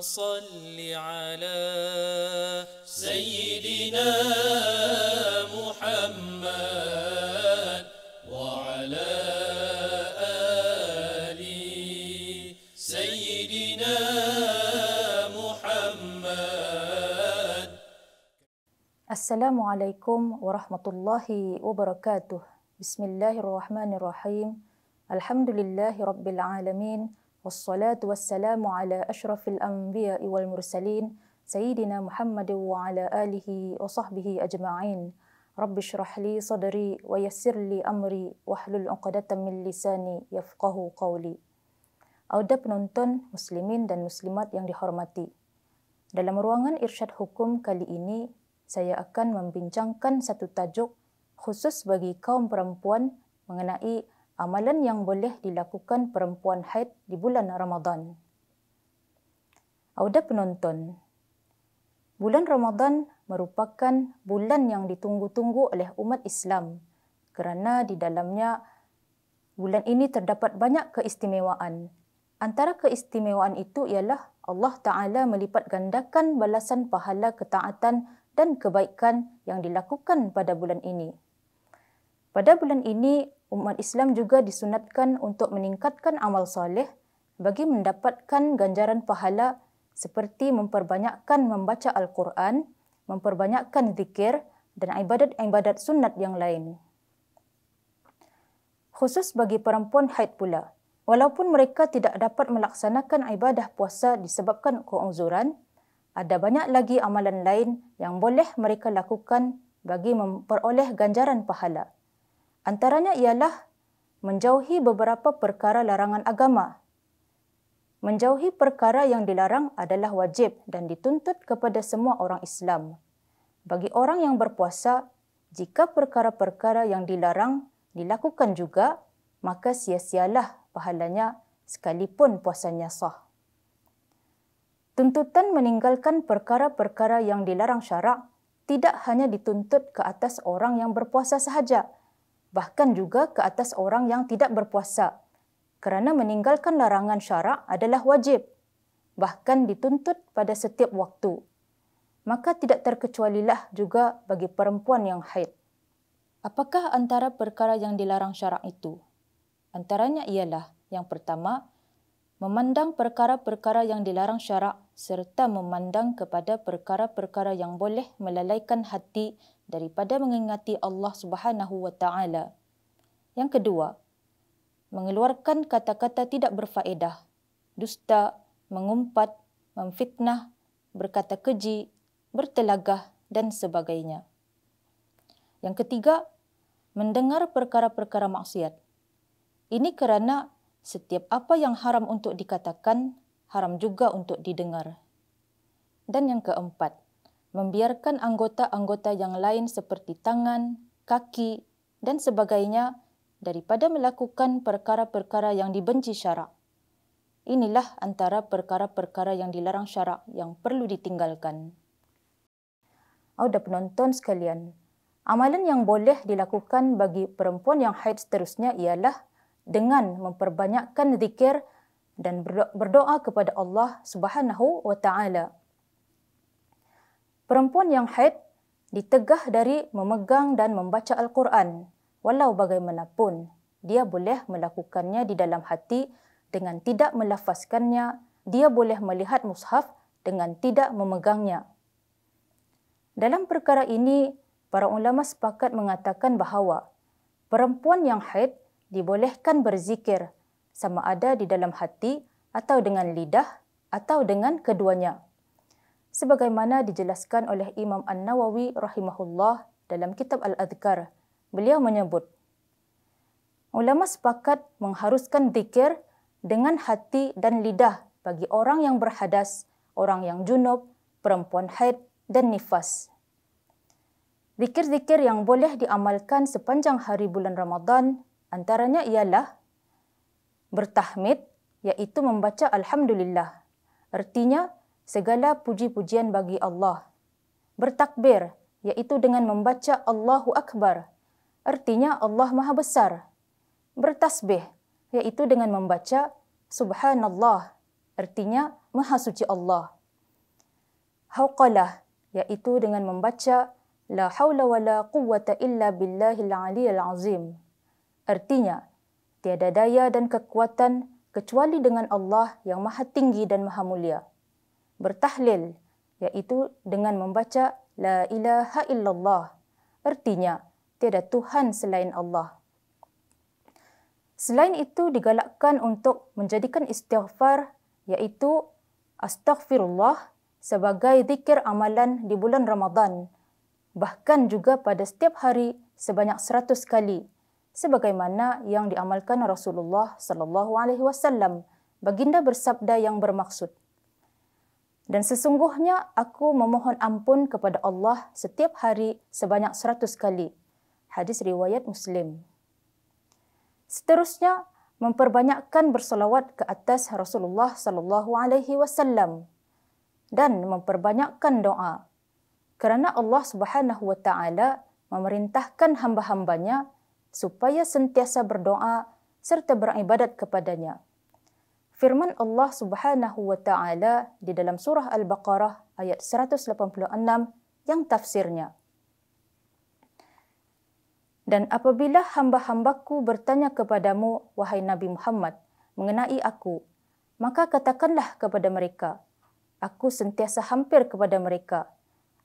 صل على سيدنا محمد وعلى آل سيدنا محمد السلام عليكم ورحمة الله وبركاته بسم الله الرحمن الرحيم الحمد لله رب العالمين والصلاة والسلام على أشرف الأنبياء والمرسلين سيدنا محمد وعلى آله وصحبه أجمعين رب اشرح لي صدري ويسر لي أمري واحلل عقدة من لساني يفقه قولي Audah penonton muslimin dan muslimat yang dihormati. Dalam ruangan irsyad hukum kali ini, saya akan membincangkan satu tajuk khusus bagi kaum perempuan mengenai amalan yang boleh dilakukan perempuan haid di bulan Ramadan. Auda penonton, bulan Ramadan merupakan bulan yang ditunggu-tunggu oleh umat Islam kerana di dalamnya bulan ini terdapat banyak keistimewaan. Antara keistimewaan itu ialah Allah Ta'ala melipat gandakan balasan pahala ketaatan dan kebaikan yang dilakukan pada bulan ini. Pada bulan ini, umat Islam juga disunatkan untuk meningkatkan amal soleh bagi mendapatkan ganjaran pahala seperti memperbanyakkan membaca Al-Quran, memperbanyakkan zikir dan ibadat-ibadat sunat yang lain. Khusus bagi perempuan haid pula, walaupun mereka tidak dapat melaksanakan ibadah puasa disebabkan keuzuran, ada banyak lagi amalan lain yang boleh mereka lakukan bagi memperoleh ganjaran pahala. Antaranya ialah menjauhi beberapa perkara larangan agama. Menjauhi perkara yang dilarang adalah wajib dan dituntut kepada semua orang Islam. Bagi orang yang berpuasa, jika perkara-perkara yang dilarang dilakukan juga, maka sia-sialah pahalanya sekalipun puasanya sah. Tuntutan meninggalkan perkara-perkara yang dilarang syarak tidak hanya dituntut ke atas orang yang berpuasa sahaja, bahkan juga ke atas orang yang tidak berpuasa kerana meninggalkan larangan syarak adalah wajib bahkan dituntut pada setiap waktu maka tidak terkecualilah juga bagi perempuan yang haid apakah antara perkara yang dilarang syarak itu antaranya ialah yang pertama memandang perkara-perkara yang dilarang syarak serta memandang kepada perkara-perkara yang boleh melalaikan hati daripada mengingati Allah Subhanahu wa taala. Yang kedua, mengeluarkan kata-kata tidak berfaedah, dusta, mengumpat, memfitnah, berkata keji, bertelagah dan sebagainya. Yang ketiga, mendengar perkara-perkara maksiat. Ini kerana setiap apa yang haram untuk dikatakan haram juga untuk didengar. Dan yang keempat, membiarkan anggota-anggota yang lain seperti tangan, kaki dan sebagainya daripada melakukan perkara-perkara yang dibenci syarak. Inilah antara perkara-perkara yang dilarang syarak yang perlu ditinggalkan. Auda penonton sekalian, amalan yang boleh dilakukan bagi perempuan yang haid seterusnya ialah dengan memperbanyakkan zikir dan berdoa kepada Allah Subhanahu wa taala. Perempuan yang haid ditegah dari memegang dan membaca Al-Quran. Walau bagaimanapun, dia boleh melakukannya di dalam hati dengan tidak melafazkannya. Dia boleh melihat mushaf dengan tidak memegangnya. Dalam perkara ini, para ulama sepakat mengatakan bahawa perempuan yang haid dibolehkan berzikir sama ada di dalam hati atau dengan lidah atau dengan keduanya. Sebagaimana dijelaskan oleh Imam An-Nawawi rahimahullah dalam kitab Al-Adhkar, beliau menyebut, Ulama sepakat mengharuskan zikir dengan hati dan lidah bagi orang yang berhadas, orang yang junub, perempuan haid dan nifas. Zikir-zikir yang boleh diamalkan sepanjang hari bulan Ramadan antaranya ialah bertahmid iaitu membaca alhamdulillah. Artinya segala puji-pujian bagi Allah. Bertakbir iaitu dengan membaca Allahu akbar. Artinya Allah Maha Besar. Bertasbih iaitu dengan membaca subhanallah. Artinya Maha Suci Allah. Hawqalah iaitu dengan membaca la Hawla Wa La quwwata illa billahil aliyyil azim. Artinya tiada daya dan kekuatan kecuali dengan Allah yang maha tinggi dan maha mulia. Bertahlil, iaitu dengan membaca La ilaha illallah, artinya tiada Tuhan selain Allah. Selain itu digalakkan untuk menjadikan istighfar iaitu astaghfirullah sebagai zikir amalan di bulan Ramadan bahkan juga pada setiap hari sebanyak seratus kali sebagaimana yang diamalkan Rasulullah sallallahu alaihi wasallam. Baginda bersabda yang bermaksud dan sesungguhnya aku memohon ampun kepada Allah setiap hari sebanyak seratus kali. Hadis riwayat Muslim. Seterusnya memperbanyakkan bersolawat ke atas Rasulullah sallallahu alaihi wasallam dan memperbanyakkan doa. Kerana Allah Subhanahu wa taala memerintahkan hamba-hambanya supaya sentiasa berdoa serta beribadat kepadanya. Firman Allah Subhanahu wa taala di dalam surah Al-Baqarah ayat 186 yang tafsirnya Dan apabila hamba-hambaku bertanya kepadamu wahai Nabi Muhammad mengenai aku maka katakanlah kepada mereka aku sentiasa hampir kepada mereka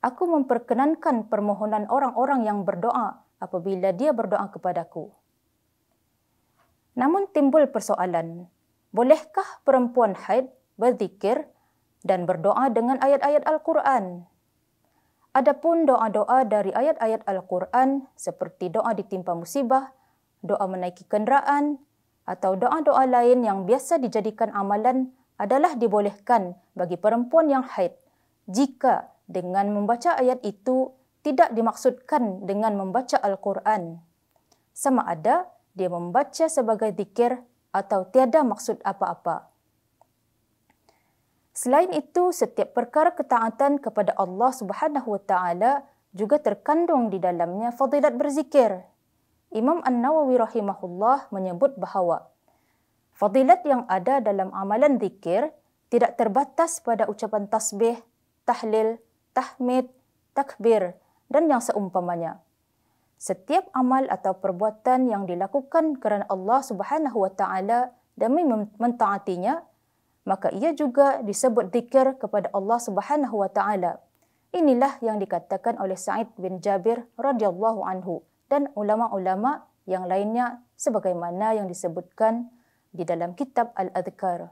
aku memperkenankan permohonan orang-orang yang berdoa apabila dia berdoa kepadaku. Namun timbul persoalan, bolehkah perempuan haid berzikir dan berdoa dengan ayat-ayat Al-Quran? Adapun doa-doa dari ayat-ayat Al-Quran seperti doa ditimpa musibah, doa menaiki kenderaan, atau doa-doa lain yang biasa dijadikan amalan adalah dibolehkan bagi perempuan yang haid jika dengan membaca ayat itu tidak dimaksudkan dengan membaca Al-Quran. Sama ada dia membaca sebagai zikir atau tiada maksud apa-apa. Selain itu, setiap perkara ketaatan kepada Allah Subhanahu Wa Taala juga terkandung di dalamnya fadilat berzikir. Imam An-Nawawi rahimahullah menyebut bahawa fadilat yang ada dalam amalan zikir tidak terbatas pada ucapan tasbih, tahlil, tahmid, takbir, dan yang seumpamanya. Setiap amal atau perbuatan yang dilakukan kerana Allah Subhanahu wa taala demi mentaatinya, maka ia juga disebut zikir kepada Allah Subhanahu wa taala. Inilah yang dikatakan oleh Sa'id bin Jabir radhiyallahu anhu dan ulama-ulama yang lainnya sebagaimana yang disebutkan di dalam kitab Al-Adhkar.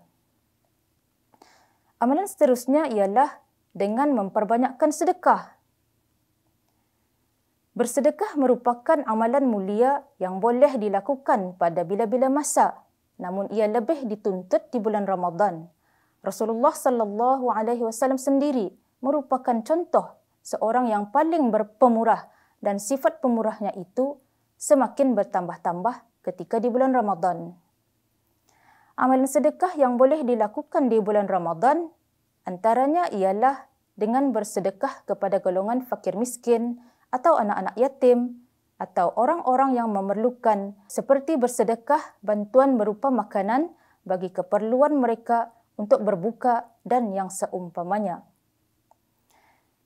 Amalan seterusnya ialah dengan memperbanyakkan sedekah Bersedekah merupakan amalan mulia yang boleh dilakukan pada bila-bila masa, namun ia lebih dituntut di bulan Ramadan. Rasulullah sallallahu alaihi wasallam sendiri merupakan contoh seorang yang paling berpemurah dan sifat pemurahnya itu semakin bertambah-tambah ketika di bulan Ramadan. Amalan sedekah yang boleh dilakukan di bulan Ramadan antaranya ialah dengan bersedekah kepada golongan fakir miskin, atau anak-anak yatim atau orang-orang yang memerlukan seperti bersedekah bantuan berupa makanan bagi keperluan mereka untuk berbuka dan yang seumpamanya.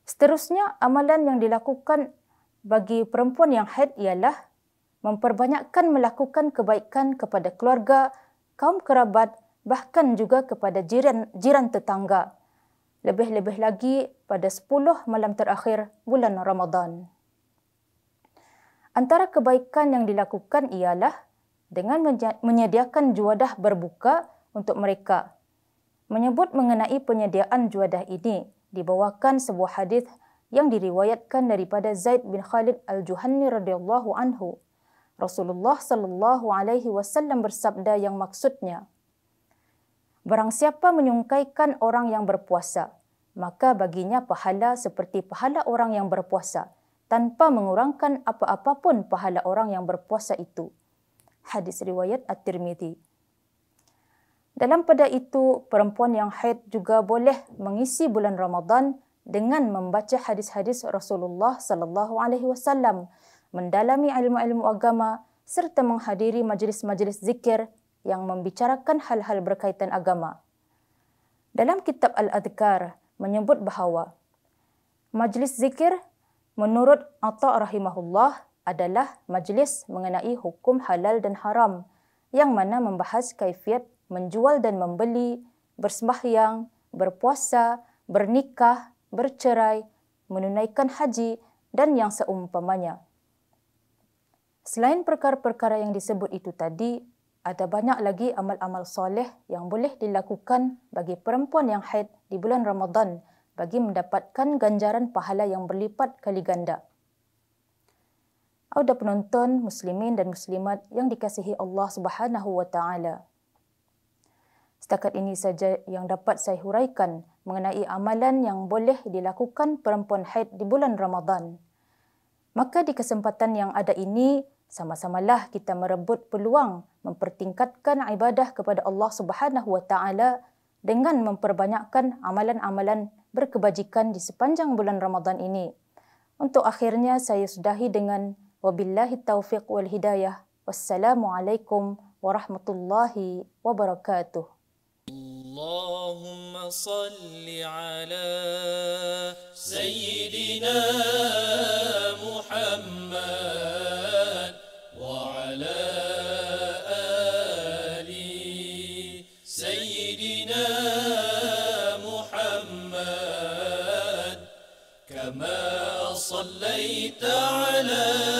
Seterusnya, amalan yang dilakukan bagi perempuan yang haid ialah memperbanyakkan melakukan kebaikan kepada keluarga, kaum kerabat, bahkan juga kepada jiran jiran tetangga. Lebih-lebih lagi pada 10 malam terakhir bulan Ramadan. Antara kebaikan yang dilakukan ialah dengan menyediakan juadah berbuka untuk mereka. Menyebut mengenai penyediaan juadah ini, dibawakan sebuah hadis yang diriwayatkan daripada Zaid bin Khalid Al-Juhanni radhiyallahu anhu. Rasulullah sallallahu alaihi wasallam bersabda yang maksudnya Barang siapa menyungkaikan orang yang berpuasa, maka baginya pahala seperti pahala orang yang berpuasa tanpa mengurangkan apa-apa pun pahala orang yang berpuasa itu. Hadis riwayat At-Tirmidhi. Dalam pada itu, perempuan yang haid juga boleh mengisi bulan Ramadan dengan membaca hadis-hadis Rasulullah sallallahu alaihi wasallam, mendalami ilmu-ilmu agama serta menghadiri majlis-majlis zikir yang membicarakan hal-hal berkaitan agama. Dalam kitab Al-Adhkar menyebut bahawa majlis zikir menurut Atta rahimahullah adalah majlis mengenai hukum halal dan haram yang mana membahas kaifiat menjual dan membeli, bersembahyang, berpuasa, bernikah, bercerai, menunaikan haji dan yang seumpamanya. Selain perkara-perkara yang disebut itu tadi, ada banyak lagi amal-amal soleh yang boleh dilakukan bagi perempuan yang haid di bulan Ramadan – bagi mendapatkan ganjaran pahala yang berlipat kali ganda. Audah penonton muslimin dan muslimat yang dikasihi Allah Subhanahu wa taala. Setakat ini saja yang dapat saya huraikan mengenai amalan yang boleh dilakukan perempuan haid di bulan Ramadan. Maka di kesempatan yang ada ini, sama-samalah kita merebut peluang mempertingkatkan ibadah kepada Allah Subhanahu wa taala dengan memperbanyakkan amalan-amalan berkebajikan di sepanjang bulan Ramadan ini. Untuk akhirnya saya sudahi dengan wabillahi taufiq wal hidayah. Wassalamualaikum warahmatullahi wabarakatuh. Allahumma salli ala sayyidina selam